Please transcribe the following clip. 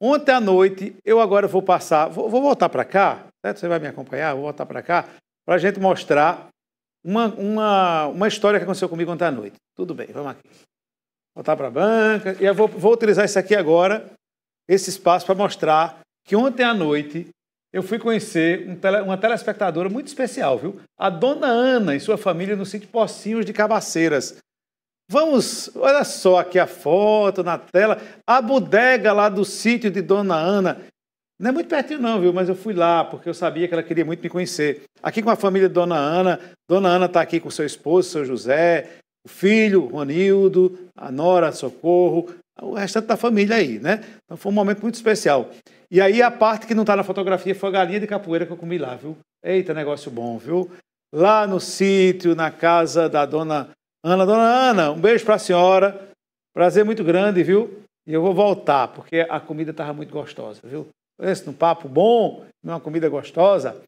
Ontem à noite, eu agora vou passar, vou, vou voltar para cá, certo? Você vai me acompanhar, vou voltar para cá, para a gente mostrar uma, uma, uma história que aconteceu comigo ontem à noite. Tudo bem, vamos aqui. Voltar para a banca, e eu vou, vou utilizar isso aqui agora, esse espaço, para mostrar que ontem à noite eu fui conhecer um tele, uma telespectadora muito especial, viu? A dona Ana e sua família no sítio Pocinhos de Cabaceiras, Vamos, olha só aqui a foto na tela, a bodega lá do sítio de Dona Ana. Não é muito pertinho não, viu? Mas eu fui lá porque eu sabia que ela queria muito me conhecer. Aqui com a família de Dona Ana. Dona Ana está aqui com seu esposo, seu José, o filho, Ronildo, a nora, Socorro, o restante da família aí, né? Então foi um momento muito especial. E aí a parte que não está na fotografia foi a galinha de capoeira que eu comi lá, viu? Eita, negócio bom, viu? Lá no sítio, na casa da dona Ana, dona Ana, um beijo para a senhora. Prazer muito grande, viu? E eu vou voltar, porque a comida estava muito gostosa, viu? Esse um papo bom, uma comida gostosa.